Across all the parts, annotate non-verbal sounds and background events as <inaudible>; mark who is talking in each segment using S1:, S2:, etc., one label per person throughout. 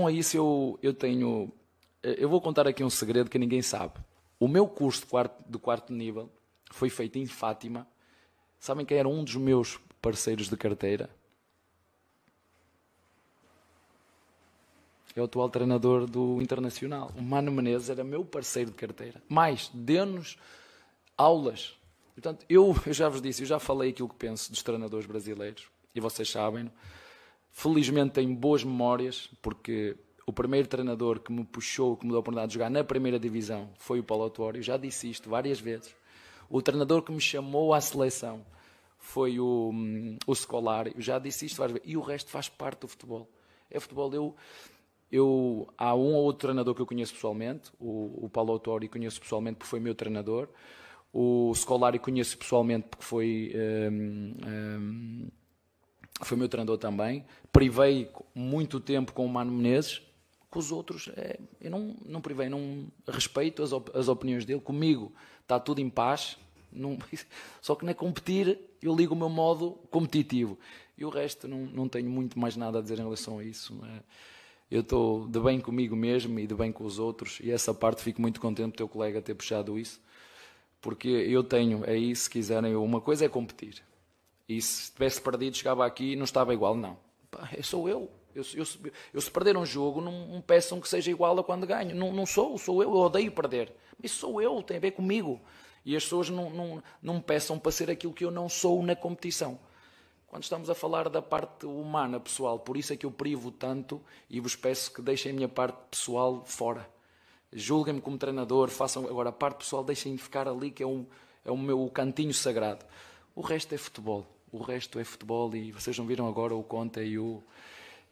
S1: Com isso eu, eu tenho. Eh, eu vou contar aqui um segredo que ninguém sabe. O meu curso de quarto, de quarto nível foi feito em Fátima. Sabem quem era um dos meus parceiros de carteira? É o atual treinador do Internacional. O Mano Menezes era meu parceiro de carteira. Mais, dê-nos aulas. Portanto, eu, eu já vos disse, eu já falei aquilo que penso dos treinadores brasileiros, e vocês sabem. Felizmente tenho boas memórias, porque o primeiro treinador que me puxou, que me deu a oportunidade de jogar na primeira divisão, foi o Paulo Autório. Já disse isto várias vezes. O treinador que me chamou à seleção foi o, hum, o Scolari. Já disse isto várias vezes. E o resto faz parte do futebol. É futebol. Eu, eu, há um ou outro treinador que eu conheço pessoalmente. O, o Paulo Autório conheço pessoalmente porque foi meu treinador. O Scolari conheço pessoalmente porque foi. Hum, hum, foi meu treinador também, privei muito tempo com o Mano Menezes, com os outros, é, eu não, não privei, não respeito as, op, as opiniões dele, comigo está tudo em paz, não, <laughs> só que na competir eu ligo o meu modo competitivo. E o resto não, não tenho muito mais nada a dizer em relação a isso. É, eu estou de bem comigo mesmo e de bem com os outros, e essa parte fico muito contente do teu colega ter puxado isso, porque eu tenho aí, é se quiserem, uma coisa é competir, e se tivesse perdido, chegava aqui e não estava igual, não. Pá, sou eu. Eu, eu, eu, se perder um jogo, não, não peçam que seja igual a quando ganho. Não, não sou, sou eu, eu odeio perder. Isso sou eu, tem a ver comigo. E as pessoas não, não, não me peçam para ser aquilo que eu não sou na competição. Quando estamos a falar da parte humana, pessoal, por isso é que eu privo tanto e vos peço que deixem a minha parte pessoal fora. Julguem-me como treinador, façam agora a parte pessoal, deixem-me ficar ali, que é, um, é o meu cantinho sagrado. O resto é futebol o resto é futebol e vocês não viram agora o Conta e o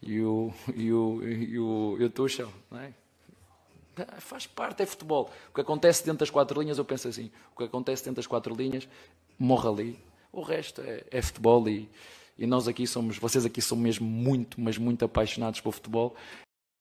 S1: e o e o e o, e o Tuchel, não é? Ah, faz parte, é futebol. O que acontece dentro das quatro linhas, eu penso assim: o que acontece dentro das quatro linhas morre ali. O resto é, é futebol e, e nós aqui somos, vocês aqui são mesmo muito, mas muito apaixonados pelo futebol